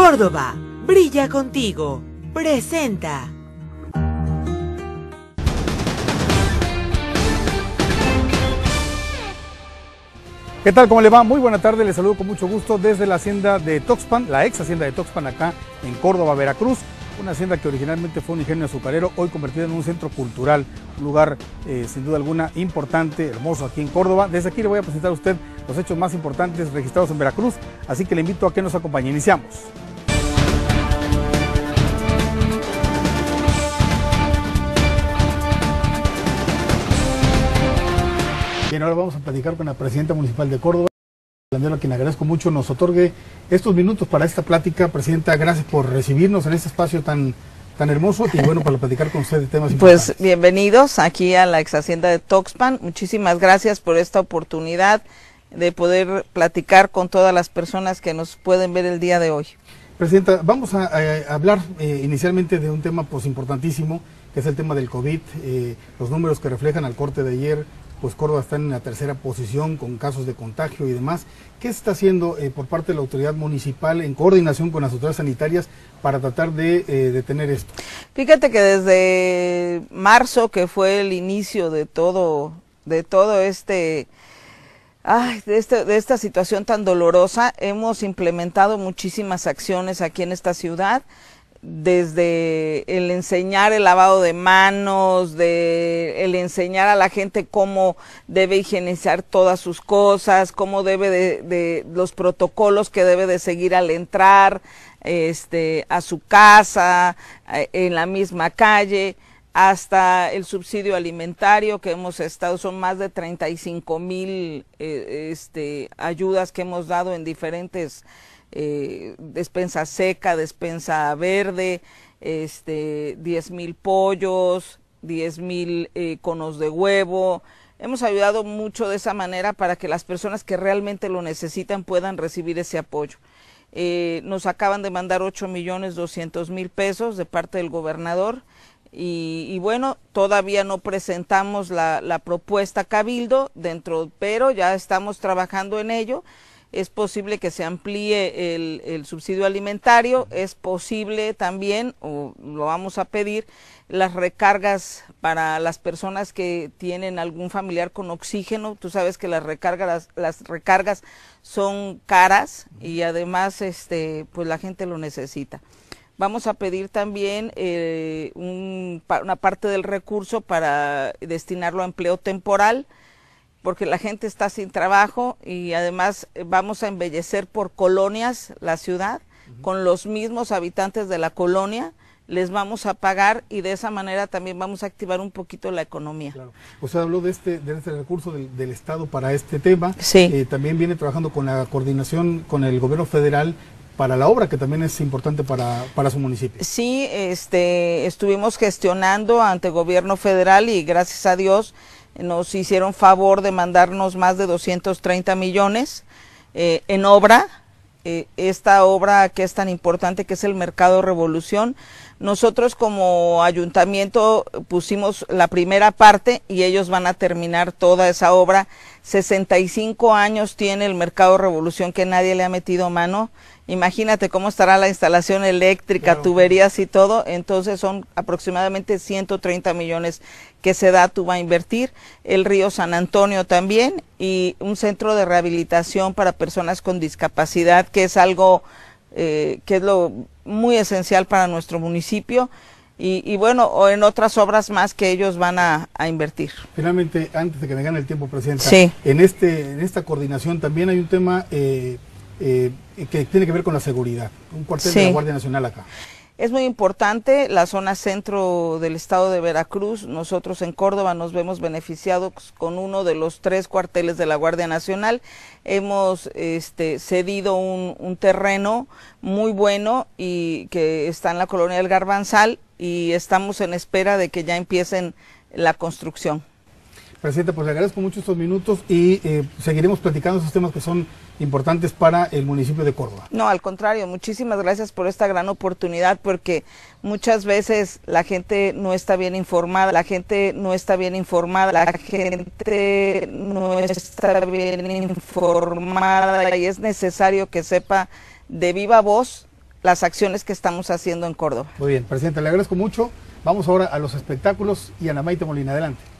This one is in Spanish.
Córdoba, brilla contigo. Presenta. ¿Qué tal? ¿Cómo le va? Muy buena tarde, les saludo con mucho gusto desde la hacienda de Toxpan, la ex hacienda de Toxpan acá en Córdoba, Veracruz una hacienda que originalmente fue un ingenio azucarero, hoy convertida en un centro cultural, un lugar eh, sin duda alguna importante, hermoso aquí en Córdoba. Desde aquí le voy a presentar a usted los hechos más importantes registrados en Veracruz, así que le invito a que nos acompañe. Iniciamos. Bien, ahora vamos a platicar con la presidenta municipal de Córdoba, a quien agradezco mucho nos otorgue estos minutos para esta plática. Presidenta, gracias por recibirnos en este espacio tan tan hermoso y bueno para platicar con usted de temas importantes. Pues bienvenidos aquí a la ex hacienda de Toxpan. Muchísimas gracias por esta oportunidad de poder platicar con todas las personas que nos pueden ver el día de hoy. Presidenta, vamos a, eh, hablar eh, inicialmente de un tema pues importantísimo, que es el tema del COVID, eh, los números que reflejan al corte de ayer, pues Córdoba está en la tercera posición con casos de contagio y demás. ¿Qué está haciendo eh, por parte de la autoridad municipal en coordinación con las autoridades sanitarias para tratar de eh, detener esto? Fíjate que desde marzo, que fue el inicio de todo, de todo este, este, de esta situación tan dolorosa, hemos implementado muchísimas acciones aquí en esta ciudad desde el enseñar el lavado de manos, de el enseñar a la gente cómo debe higienizar todas sus cosas, cómo debe de, los protocolos que debe de seguir al entrar este, a su casa, eh, en la misma calle, hasta el subsidio alimentario que hemos estado, son más de 35 mil eh, este, ayudas que hemos dado en diferentes eh, despensa seca, despensa verde, este, 10 mil pollos, 10 mil eh, conos de huevo. Hemos ayudado mucho de esa manera para que las personas que realmente lo necesitan puedan recibir ese apoyo. Eh, nos acaban de mandar 8 millones 200 mil pesos de parte del gobernador. Y, bueno, todavía no presentamos la, la propuesta Cabildo dentro, pero ya estamos trabajando en ello es posible que se amplíe el, subsidio alimentario, es posible también, o lo vamos a pedir, las recargas para las personas que tienen algún familiar con oxígeno. Tú sabes que las recargas, las, recargas son caras y además este, pues la gente lo necesita. Vamos a pedir también eh, una parte del recurso para destinarlo a empleo temporal porque la gente está sin trabajo y además eh, vamos a embellecer por colonias la ciudad con los mismos habitantes de la colonia les vamos a pagar y de esa manera también vamos a activar un poquito la economía. Claro. sea, habló de este, este recurso del, Estado para este tema. Sí. Eh, también viene trabajando con la coordinación con el gobierno federal para la obra que también es importante para, su municipio. Sí, este, estuvimos gestionando ante gobierno federal y gracias a Dios nos hicieron favor de mandarnos más de 230 millones eh, en obra. Eh, esta obra que es tan importante, que es el Mercado Revolución, nosotros como ayuntamiento pusimos la primera parte y ellos van a terminar toda esa obra. 65 años tiene el mercado Revolución que nadie le ha metido mano. Imagínate cómo estará la instalación eléctrica, tuberías y todo. Entonces son aproximadamente 130 millones que se Sedatu va a invertir. El río San Antonio también y un centro de rehabilitación para personas con discapacidad que es algo eh, que es lo muy esencial para nuestro municipio. Y, bueno, o en otras obras más que ellos van a, invertir. Finalmente, antes de que me gane el tiempo, Presidenta, en, este, en esta coordinación también hay un tema eh, eh, que tiene que ver con la seguridad, un cuartel de la Guardia Nacional acá. Es muy importante la zona centro del estado de Veracruz. Nosotros en Córdoba nos vemos beneficiados con uno de los tres cuarteles de la Guardia Nacional. Hemos este, cedido un, un terreno muy bueno y que está en la colonia del Garbanzal y estamos en espera de que ya empiecen la construcción. Presidente, pues le agradezco mucho estos minutos y eh, seguiremos platicando esos temas que son importantes para el municipio de Córdoba. No, al contrario, muchísimas gracias por esta gran oportunidad porque muchas veces la gente no está bien informada, la gente no está bien informada, la gente no está bien informada y es necesario que sepa de viva voz las acciones que estamos haciendo en Córdoba. Muy bien, presidente, le agradezco mucho. Vamos ahora a los espectáculos y a la Maite Molina, adelante.